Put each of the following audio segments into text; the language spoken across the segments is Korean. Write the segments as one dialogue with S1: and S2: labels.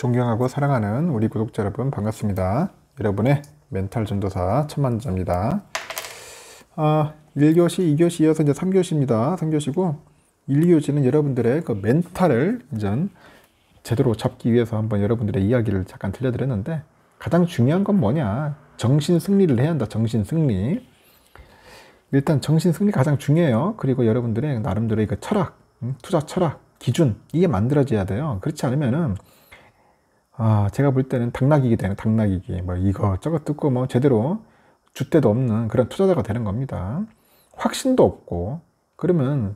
S1: 존경하고 사랑하는 우리 구독자 여러분 반갑습니다. 여러분의 멘탈 전도사 천만자입니다. 아, 1교시, 2교시 이어서 이제 3교시입니다. 3교시고 1, 2교시는 여러분들의 그 멘탈을 이제 제대로 잡기 위해서 한번 여러분들의 이야기를 잠깐 들려드렸는데 가장 중요한 건 뭐냐? 정신 승리를 해야 한다. 정신 승리. 일단 정신 승리 가장 중요해요. 그리고 여러분들의 나름대로의 그 철학, 음, 투자 철학, 기준 이게 만들어져야 돼요. 그렇지 않으면은 아, 제가 볼 때는 당나귀기 되는 당나귀기. 뭐 이것저것 듣고 뭐 제대로 주대도 없는 그런 투자자가 되는 겁니다. 확신도 없고, 그러면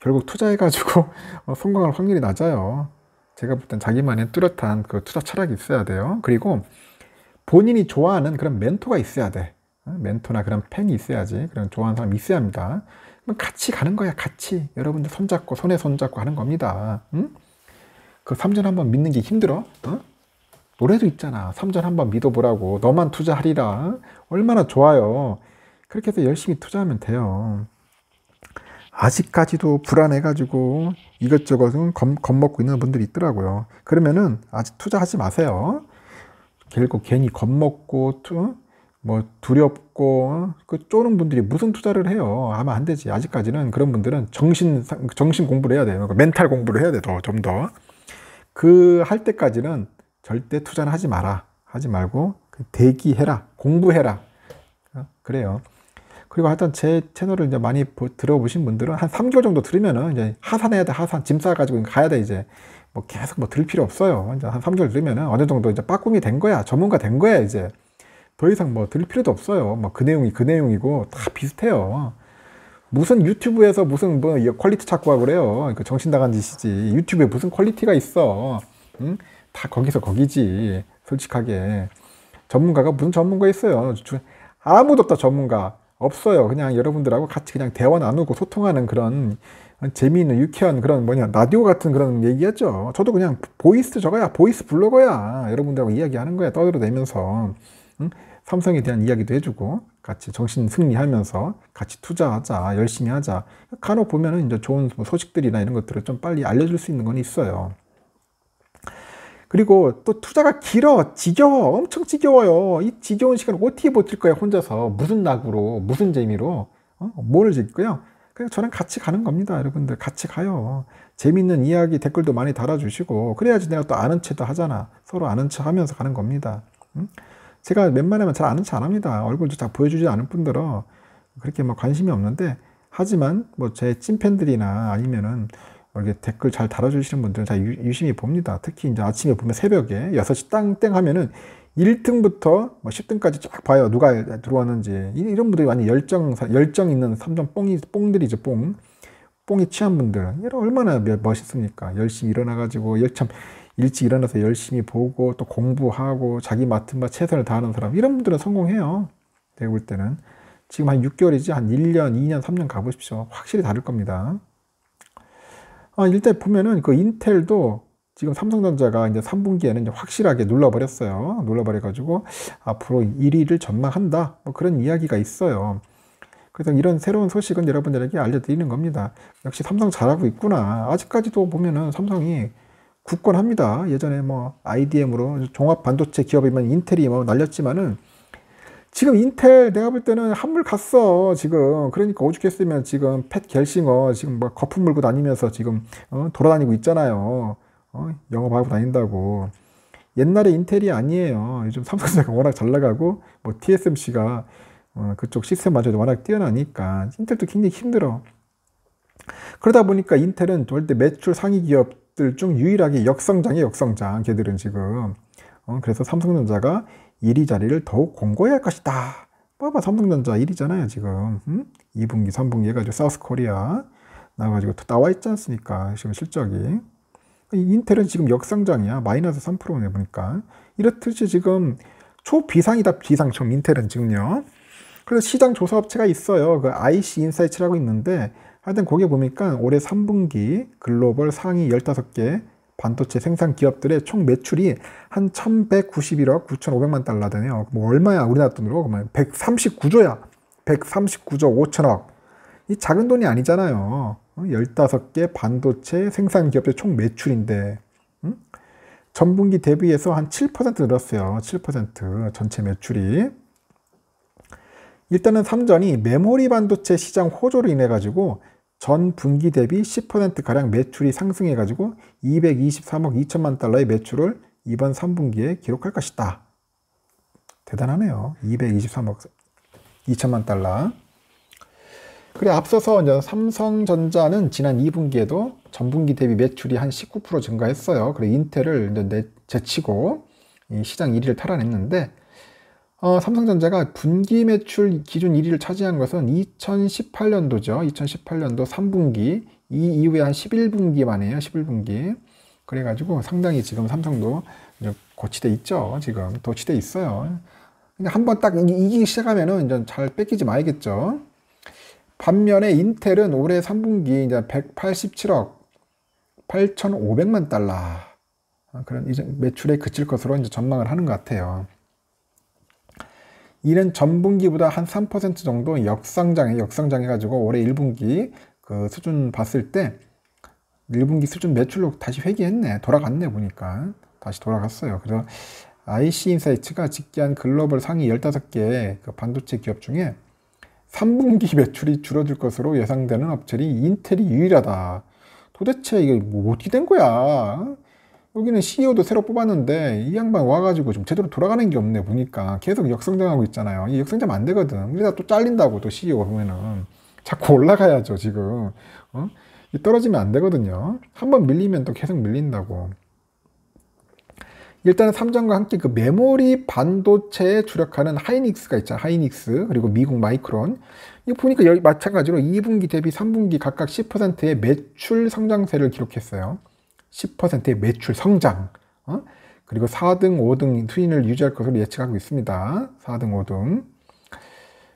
S1: 결국 투자해가지고 어, 성공할 확률이 낮아요. 제가 볼 땐 자기만의 뚜렷한 그 투자 철학이 있어야 돼요. 그리고 본인이 좋아하는 그런 멘토가 있어야 돼. 어, 멘토나 그런 팬이 있어야지. 그런 좋아하는 사람이 있어야 합니다. 그럼 같이 가는 거야, 같이. 여러분들 손잡고, 손에 손잡고 하는 겁니다. 응? 그 삼전 한번 믿는 게 힘들어? 어? 노래도 있잖아. 3절 한 번 믿어보라고. 너만 투자하리라. 얼마나 좋아요. 그렇게 해서 열심히 투자하면 돼요. 아직까지도 불안해가지고 이것저것 겁먹고 있는 분들이 있더라고요. 그러면은 아직 투자하지 마세요. 결국 괜히 겁먹고 투, 뭐 두렵고 그 쪼는 분들이 무슨 투자를 해요? 아마 안 되지. 아직까지는 그런 분들은 정신 정신 공부를 해야 돼요. 멘탈 공부를 해야 돼. 더 좀 더. 그 할 때까지는 절대 투자는 하지 마라. 하지 말고 그 대기해라. 공부해라. 어, 그래요. 그리고 하여튼 제 채널을 이제 많이 들어보신 분들은 한 3개월 정도 들으면은 이제 하산해야 돼. 하산. 짐 싸가지고 가야 돼. 이제 뭐 계속 뭐들을 필요 없어요. 이제 한 3개월 들으면은 어느 정도 이제 빠꿈이 된 거야. 전문가 된 거야. 이제 더 이상 뭐들을 필요도 없어요. 뭐 그 내용이 그 내용이고 다 비슷해요. 무슨 유튜브에서 무슨 뭐 퀄리티 찾고 하 그래요. 그 정신 나간 짓이지. 유튜브에 무슨 퀄리티가 있어. 응? 다 거기서 거기지. 솔직하게. 전문가가 무슨 전문가 있어요. 아무도 없다 전문가. 없어요. 그냥 여러분들하고 같이 그냥 대화 나누고 소통하는 그런 재미있는 유쾌한 그런 뭐냐 라디오 같은 그런 얘기였죠. 저도 그냥 보이스 저거야 보이스 블로거야 여러분들하고 이야기하는 거야 떠들어대면서 응? 삼성에 대한 이야기도 해주고 같이 정신 승리하면서 같이 투자하자 열심히 하자 간혹 보면은 이제 좋은 뭐 소식들이나 이런 것들을 좀 빨리 알려줄 수 있는 건 있어요. 그리고 또 투자가 길어 지겨워 엄청 지겨워요 이 지겨운 시간을 어떻게 버틸 거야 혼자서 무슨 낙으로 무슨 재미로 어? 뭐를 짓고요 그냥 저랑 같이 가는 겁니다 여러분들 같이 가요 재밌는 이야기 댓글도 많이 달아주시고 그래야지 내가 또 아는 체도 하잖아 서로 아는 체 하면서 가는 겁니다 응? 제가 웬만하면 잘 아는 체안 합니다 얼굴도 잘 보여주지 않을 뿐더러 그렇게 뭐 관심이 없는데 하지만 뭐 제 찐팬들이나 아니면은 이렇게 댓글 잘 달아주시는 분들은 다 유, 심히 봅니다. 특히 이제 아침에 보면 새벽에 6시 땅땡 하면은 1등부터 뭐 10등까지 쫙 봐요. 누가 들어왔는지. 이런 분들이 많이 열정, 열정 있는 삼점 뽕이, 뽕들이죠, 뽕. 뽕이 취한 분들. 이 얼마나 멋있습니까? 열심히 일어나가지고, 열참, 일찍 일어나서 열심히 보고, 또 공부하고, 자기 맡은 바 최선을 다하는 사람. 이런 분들은 성공해요. 내가볼 때는. 지금 한 6개월이지, 한 1년, 2년, 3년 가보십시오. 확실히 다를 겁니다. 아, 일단 보면은 그 인텔도 지금 삼성전자가 이제 3분기에는 이제 확실하게 눌러버렸어요. 눌러버려가지고 앞으로 1위를 전망한다. 뭐 그런 이야기가 있어요. 그래서 이런 새로운 소식은 여러분들에게 알려드리는 겁니다. 역시 삼성 잘하고 있구나. 아직까지도 보면은 삼성이 굳건합니다. 예전에 뭐 IDM으로 종합 반도체 기업이면 인텔이 뭐 날렸지만은 지금 인텔 내가 볼 때는 한물 갔어 지금 그러니까 오죽했으면 지금 팻 겔싱어 지금 막 뭐 거품 물고 다니면서 지금 어, 돌아다니고 있잖아요 어, 영업하고 다닌다고 옛날에 인텔이 아니에요 요즘 삼성전자가 워낙 잘 나가고 뭐 TSMC가 어, 그쪽 시스템 마저도 워낙 뛰어나니까 인텔도 굉장히 힘들어 그러다 보니까 인텔은 절대 매출 상위 기업들 중 유일하게 역성장이 역성장 걔들은 지금 어, 그래서 삼성전자가 1위 자리를 더욱 공고해야할 것이다. 봐봐 삼성전자 1위잖아요 지금 음? 2분기 3분기 해가지고 사우스코리아 나와가지고 또 나와 있지 않습니까 지금 실적이 인텔은 지금 역상장이야 마이너스 3%네 보니까 이렇듯이 지금 초비상이다 비상청 인텔은 지금요 그래서 시장 조사 업체가 있어요 그 IC 인사이트라고 있는데 하여튼 거기에 보니까 올해 3분기 글로벌 상위 15개 반도체 생산 기업들의 총 매출이 한 1191억 9,500만 달러잖아요. 뭐 얼마야? 우리나라 돈으로 그러면 139조야. 139조 5천억. 이 작은 돈이 아니잖아요. 15개 어, 반도체 생산 기업의 들총 매출인데 음? 전분기 대비해서 한 7% 늘었어요. 7% 전체 매출이. 일단은 삼전이 메모리 반도체 시장 호조로 인해 가지고 전 분기 대비 10%가량 매출이 상승해가지고 223억 2천만 달러의 매출을 이번 3분기에 기록할 것이다. 대단하네요. 223억 2천만 달러. 그래 앞서서 이제 삼성전자는 지난 2분기에도 전분기 대비 매출이 한 19% 증가했어요. 그래 인텔을 이제 제치고 시장 1위를 탈환했는데 어, 삼성전자가 분기 매출 기준 1위를 차지한 것은 2018년도죠. 2018년도 3분기 이 이후에 한 11분기 만에요. 11분기. 그래가지고 상당히 지금 삼성도 고치돼 있죠. 지금 도치돼 있어요. 한 번 딱 이기기 시작하면 이제 잘 뺏기지 말겠죠. 반면에 인텔은 올해 3분기 이제 187억 8,500만 달러 아, 그런 이제 매출에 그칠 것으로 이제 전망을 하는 것 같아요. 이는 전분기보다 한 3% 정도 역상장해, 역상장해가지고 올해 1분기 그 수준 봤을 때 1분기 수준 매출로 다시 회귀했네. 돌아갔네, 보니까. 다시 돌아갔어요. 그래서 IC 인사이츠가 직계한 글로벌 상위 15개 그 반도체 기업 중에 3분기 매출이 줄어들 것으로 예상되는 업체이 인텔이 유일하다. 도대체 이게 뭐 어떻게 된 거야? 여기는 CEO도 새로 뽑았는데 이 양반 와가지고 좀 제대로 돌아가는 게 없네 보니까 계속 역성장하고 있잖아요. 이 역성장하면 안 되거든. 그러다 또 잘린다고 또 CEO가 보면은 자꾸 올라가야죠 지금. 어? 떨어지면 안 되거든요. 한번 밀리면 또 계속 밀린다고. 일단은 삼성과 함께 그 메모리 반도체에 주력하는 하이닉스가 있잖아. 하이닉스, 그리고 미국 마이크론. 이거 보니까 여기 마찬가지로 2분기 대비 3분기 각각 10%의 매출 성장세를 기록했어요. 10%의 매출 성장, 어? 그리고 4등, 5등 순위를 유지할 것으로 예측하고 있습니다. 4등, 5등.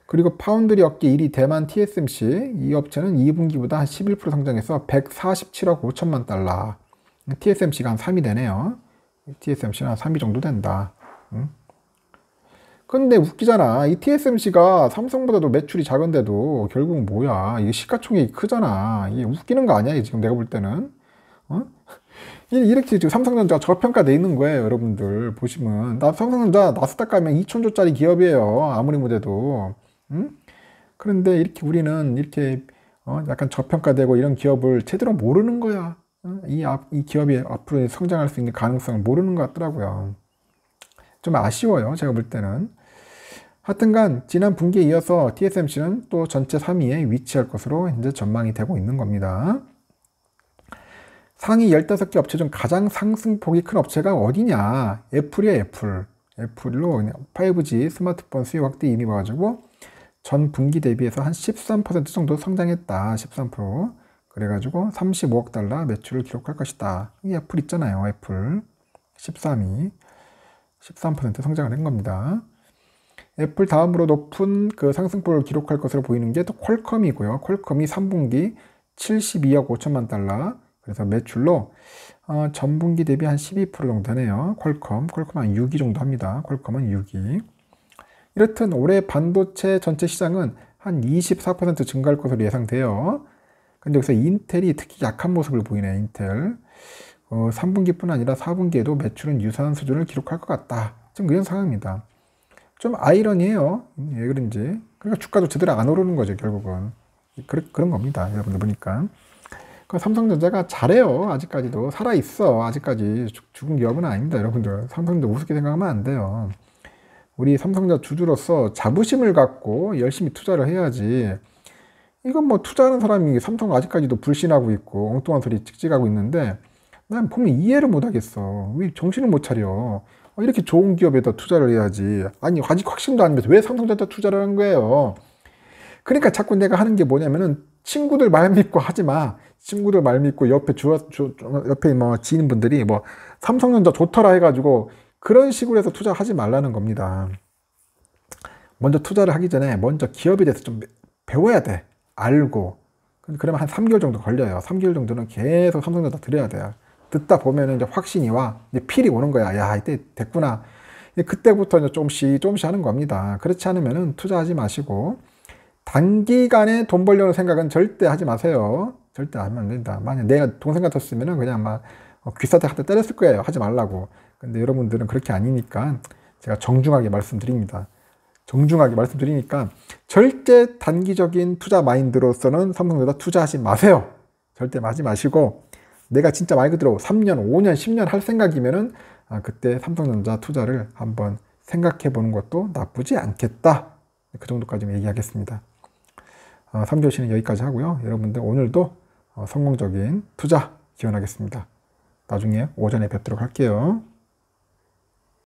S1: 그리고 파운드리 업계 1위 대만 TSMC 이 업체는 2분기보다 한11% 성장해서 147억 5천만 달러 TSMC가 한 3위 되네요 TSMC는 한 3위 정도 된다 응? 근데 웃기잖아 이 TSMC가 삼성보다도 매출이 작은데도 결국 뭐야 이게 시가총액이 크잖아 이게 웃기는 거 아니야 지금 내가 볼 때는 어? 이렇게 지금 삼성전자 가 저평가돼 있는 거예요 여러분들 보시면 나 삼성전자 나스닥 가면 2천조짜리 기업이에요 아무리 못해도 음? 그런데 이렇게 우리는 이렇게 어, 약간 저평가되고 이런 기업을 제대로 모르는 거야 이, 앞, 이 기업이 앞으로 성장할 수 있는 가능성을 모르는 것 같더라고요 좀 아쉬워요 제가 볼 때는 하여튼간 지난 분기에 이어서 TSMC는 또 전체 3위에 위치할 것으로 현재 전망이 되고 있는 겁니다 상위 15개 업체 중 가장 상승폭이 큰 업체가 어디냐? 애플이야, 애플. 애플로 5G 스마트폰 수요 확대 이미 봐가지고 전 분기 대비해서 한 13% 정도 성장했다. 13%. 그래가지고 35억 달러 매출을 기록할 것이다. 이 애플 있잖아요. 애플. 13위. 13% 성장을 한 겁니다. 애플 다음으로 높은 그 상승폭을 기록할 것으로 보이는 게 또 퀄컴이고요. 퀄컴이 3분기 72억 5천만 달러, 그래서 매출로 어, 전분기 대비 한 12% 정도 되네요. 퀄컴, 퀄컴 한 6위 정도 합니다. 퀄컴은 6위. 이렇듯 올해 반도체 전체 시장은 한 24% 증가할 것으로 예상돼요. 근데 여기서 인텔이 특히 약한 모습을 보이네요. 인텔. 어, 3분기뿐 아니라 4분기에도 매출은 유사한 수준을 기록할 것 같다. 지금 그런 상황입니다. 좀 아이러니해요. 왜 예, 그런지. 그러니까 주가도 제대로 안 오르는 거죠, 결국은. 그 그런 겁니다. 여러분들 보니까. 그러니까 삼성전자가 잘해요. 아직까지도 살아있어. 아직까지 죽은 기업은 아닙니다. 여러분들 삼성전자 우습게 생각하면 안 돼요. 우리 삼성전자 주주로서 자부심을 갖고 열심히 투자를 해야지 이건 뭐 투자하는 사람이 삼성 아직까지도 불신하고 있고 엉뚱한 소리 찍찍하고 있는데 난 보면 이해를 못하겠어. 왜 정신을 못 차려. 어, 이렇게 좋은 기업에다 투자를 해야지. 아니 아직 확신도 안 돼서 왜 삼성전자 투자를 하는 거예요. 그러니까 자꾸 내가 하는 게 뭐냐면은 친구들 말 믿고 하지 마. 친구들 말 믿고 옆에 주와 주, 옆에 뭐 지인분들이 뭐 삼성전자 좋더라 해가지고 그런 식으로 해서 투자하지 말라는 겁니다. 먼저 투자를 하기 전에 먼저 기업에 대해서 좀 배워야 돼. 알고. 그러면 한 3개월 정도 걸려요. 3개월 정도는 계속 삼성전자 들여야 돼요. 듣다 보면 이제 확신이와 이제 필이 오는 거야. 야, 이때 됐구나. 그때부터 이제 조금씩 조금씩 하는 겁니다. 그렇지 않으면 투자하지 마시고 단기간에 돈 벌려는 생각은 절대 하지 마세요. 절대 안만든다 만약 내가 동생 같았으면 그냥 막 어, 귀사대 한대 때렸을 거예요. 하지 말라고. 근데 여러분들은 그렇게 아니니까 제가 정중하게 말씀드립니다. 정중하게 말씀드리니까 절대 단기적인 투자 마인드로서는 삼성전자 투자하지 마세요. 절대 마지 마시고 내가 진짜 말 그대로 3년, 5년, 10년 할 생각이면은 아, 그때 삼성전자 투자를 한번 생각해 보는 것도 나쁘지 않겠다. 그 정도까지 얘기하겠습니다. 아, 어, 3교시는 여기까지 하고요. 여러분들 오늘도 어, 성공적인 투자 기원하겠습니다. 나중에 오전에 뵙도록 할게요.